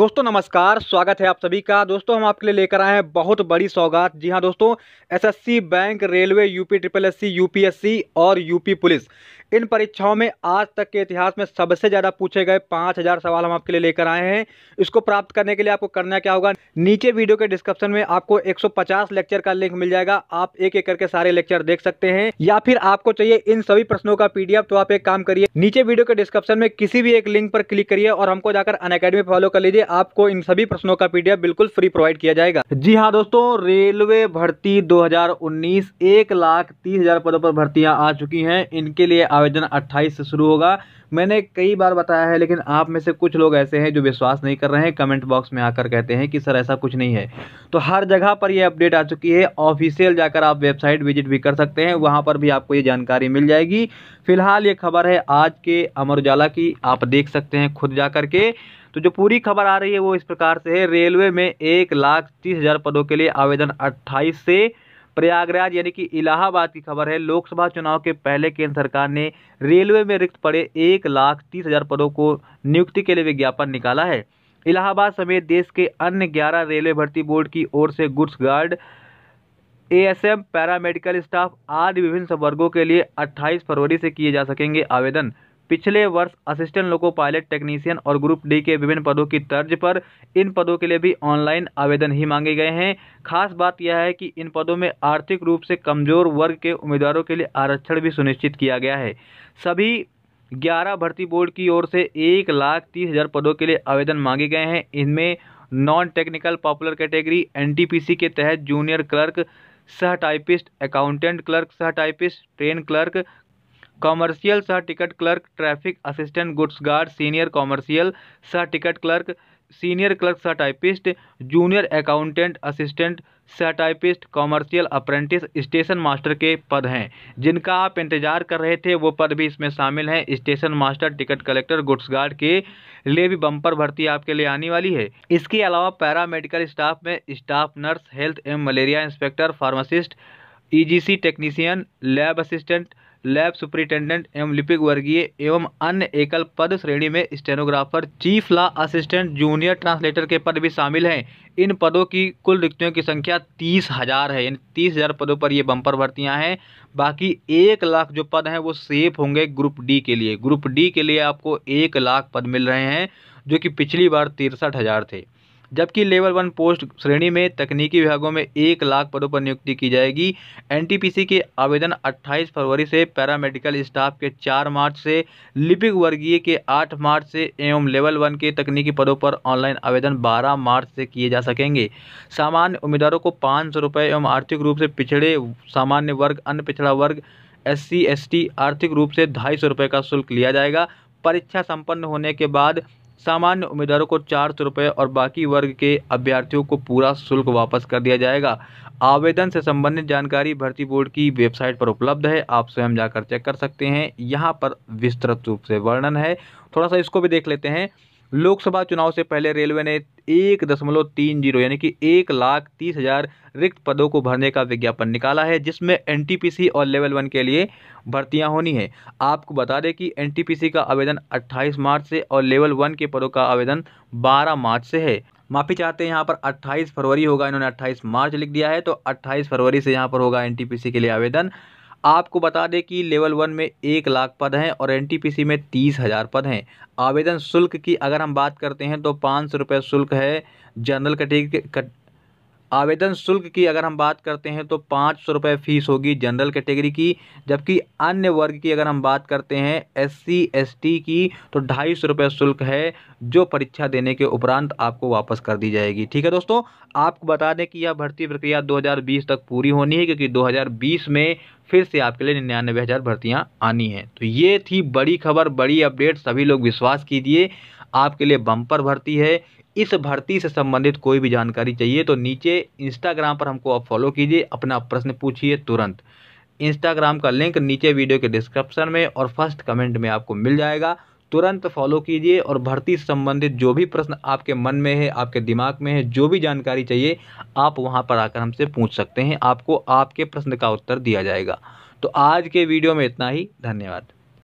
दोस्तों नमस्कार स्वागत है आप सभी का दोस्तों हम आपके लिए लेकर आए हैं बहुत बड़ी सौगात जी हाँ दोस्तों SSC bank railway UP triple SC UPSC और यूपी पुलिस इन परीक्षाओं में आज तक के इतिहास में सबसे ज़्यादा पूछे गए पांच हज़ार सवाल हम आपके लिए लेकर आए हैं इसको प्राप्त करने के लिए आपको करना क्या होगा नीचे वीडियो के डिस्क्रिप्शन में आपको 150 लेक्चर का लिंक मिल जाएगा आप एक एक करके सारे लेक्चर देख सकते हैं या फिर आपको चाहिए इन सभी प्रश्नों का पीडीएफ तो आप एक काम करिए नीचे वीडियो के डिस्क्रिप्शन में किसी भी एक लिंक पर क्लिक करिए और हमको जाकर अन फॉलो कर लीजिए आपको इन सभी प्रश्नों का पीडीएफ बिल्कुल फ्री प्रोवाइड किया जाएगा जी हाँ दोस्तों रेलवे भर्ती दो हजार उन्नीस एक लाख तीस हजार पदों पर भर्तियां आ चुकी हैं इनके लिए आवेदन 28 से शुरू होगा मैंने कई बार बताया है लेकिन आप में से कुछ लोग ऐसे हैं जो विश्वास नहीं कर रहे हैं कमेंट बॉक्स में आकर कहते हैं कि सर ऐसा कुछ नहीं है तो हर जगह पर यह अपडेट आ चुकी है ऑफिशियल जाकर आप वेबसाइट विजिट भी कर सकते हैं वहाँ पर भी आपको ये जानकारी मिल जाएगी फिलहाल ये खबर है आज के अमर उजाला की आप देख सकते हैं खुद जा के तो जो पूरी खबर आ रही है वो इस प्रकार से है रेलवे में एक लाख तीस हज़ार पदों के लिए आवेदन अट्ठाईस से प्रयागराज यानी कि इलाहाबाद की खबर है लोकसभा चुनाव के पहले केंद्र सरकार ने रेलवे में रिक्त पड़े एक लाख तीस हजार पदों को नियुक्ति के लिए विज्ञापन निकाला है इलाहाबाद समेत देश के अन्य ग्यारह रेलवे भर्ती बोर्ड की ओर से goods guard ASM paramedical staff आदि विभिन्न संवर्गों के लिए 28 फरवरी से किए जा सकेंगे आवेदन पिछले वर्ष असिस्टेंट लोको पायलट टेक्नीशियन और ग्रुप डी के विभिन्न पदों की तर्ज पर इन पदों के लिए भी ऑनलाइन आवेदन ही मांगे गए हैं खास बात यह है कि इन पदों में आर्थिक रूप से कमजोर वर्ग के उम्मीदवारों के लिए आरक्षण भी सुनिश्चित किया गया है सभी ग्यारह भर्ती बोर्ड की ओर से एक लाख तीस हज़ार पदों के लिए आवेदन मांगे गए हैं इनमें non technical popular category N के तहत जूनियर क्लर्क सह टाइपिस्ट अकाउंटेंट क्लर्क सह टाइपिस्ट ट्रेन क्लर्क कॉमर्शियल सह ticket clerk traffic assistant goods guard senior commercial सह टिकट क्लर्क सीनियर क्लर्क सह टाइपिस्ट जूनियर अकाउंटेंट असिस्टेंट सह typist commercial apprentice station master के पद हैं जिनका आप इंतजार कर रहे थे वो पद भी इसमें शामिल हैं station master ticket collector goods guard के लिए भी बम्पर भर्ती आपके लिए आने वाली है इसके अलावा पैरामेडिकल स्टाफ में स्टाफ नर्स हेल्थ एवं मलेरिया इंस्पेक्टर फार्मासिस्ट सी technician lab assistant lab superintendent एवं लिपिक वर्गीय एवं अन्य एकल पद श्रेणी में stenographer chief law assistant junior translator के पद भी शामिल हैं इन पदों की कुल रिक्तियों की संख्या तीस हज़ार है यानी तीस हज़ार पदों पर ये बम्पर भर्तियां हैं बाकी एक लाख जो पद हैं वो सेफ होंगे ग्रुप डी के लिए ग्रुप डी के लिए आपको एक लाख पद मिल रहे हैं जो कि पिछली बार तिरसठ हज़ार थे जबकि लेवल वन पोस्ट श्रेणी में तकनीकी विभागों में एक लाख पदों पर नियुक्ति की जाएगी एनटीपीसी के आवेदन 28 फरवरी से पैरामेडिकल स्टाफ के 4 मार्च से लिपिक वर्गीय के 8 मार्च से एवं लेवल वन के तकनीकी पदों पर ऑनलाइन आवेदन 12 मार्च से किए जा सकेंगे सामान्य उम्मीदवारों को पाँच सौ एवं आर्थिक रूप से पिछड़े सामान्य वर्ग अन्य पिछड़ा वर्ग एस सी आर्थिक रूप से ढाई सौ रुपये का शुल्क लिया जाएगा परीक्षा संपन्न होने के बाद सामान्य उम्मीदवारों को चार सौ रुपये और बाकी वर्ग के अभ्यर्थियों को पूरा शुल्क वापस कर दिया जाएगा आवेदन से संबंधित जानकारी भर्ती बोर्ड की वेबसाइट पर उपलब्ध है आप स्वयं जाकर चेक कर सकते हैं यहाँ पर विस्तृत रूप से वर्णन है थोड़ा सा इसको भी देख लेते हैं लोकसभा चुनाव से पहले रेलवे ने एक दशमलव तीन जीरो यानी कि एक लाख तीस हजार रिक्त पदों को भरने का विज्ञापन निकाला है जिसमें एनटीपीसी और लेवल वन के लिए भर्तियां होनी है आपको बता दें कि एनटीपीसी का आवेदन 28 मार्च से और लेवल वन के पदों का आवेदन 12 मार्च से है माफ़ी चाहते हैं यहाँ पर 28 फरवरी होगा इन्होंने 28 मार्च लिख दिया है तो 28 फरवरी से यहाँ पर होगा एनटीपीसी के लिए आवेदन आपको बता दें कि लेवल वन में एक लाख पद हैं और एनटीपीसी में तीस हज़ार पद हैं आवेदन शुल्क की अगर हम बात करते हैं तो पाँच सौ रुपये शुल्क है जनरल कैटेगरी आवेदन शुल्क की अगर हम बात करते हैं तो पाँच सौ रुपये फ़ीस होगी जनरल कैटेगरी की जबकि अन्य वर्ग की अगर हम बात करते हैं एससी एसटी की तो ढाई सौ रुपये शुल्क है जो परीक्षा देने के उपरांत आपको वापस कर दी जाएगी ठीक है दोस्तों आपको बता दें कि यह भर्ती प्रक्रिया 2020 तक पूरी होनी है क्योंकि 2020 में फिर से आपके लिए निन्यानवे हज़ार भर्तियाँ आनी हैं तो ये थी बड़ी खबर बड़ी अपडेट सभी लोग विश्वास कीजिए आपके लिए बम्पर भर्ती है इस भर्ती से संबंधित कोई भी जानकारी चाहिए तो नीचे इंस्टाग्राम पर हमको आप फॉलो कीजिए अपना प्रश्न पूछिए तुरंत इंस्टाग्राम का लिंक नीचे वीडियो के डिस्क्रिप्शन में और फर्स्ट कमेंट में आपको मिल जाएगा तुरंत फॉलो कीजिए और भर्ती से संबंधित जो भी प्रश्न आपके मन में है आपके दिमाग में है जो भी जानकारी चाहिए आप वहाँ पर आकर हमसे पूछ सकते हैं आपको आपके प्रश्न का उत्तर दिया जाएगा तो आज के वीडियो में इतना ही धन्यवाद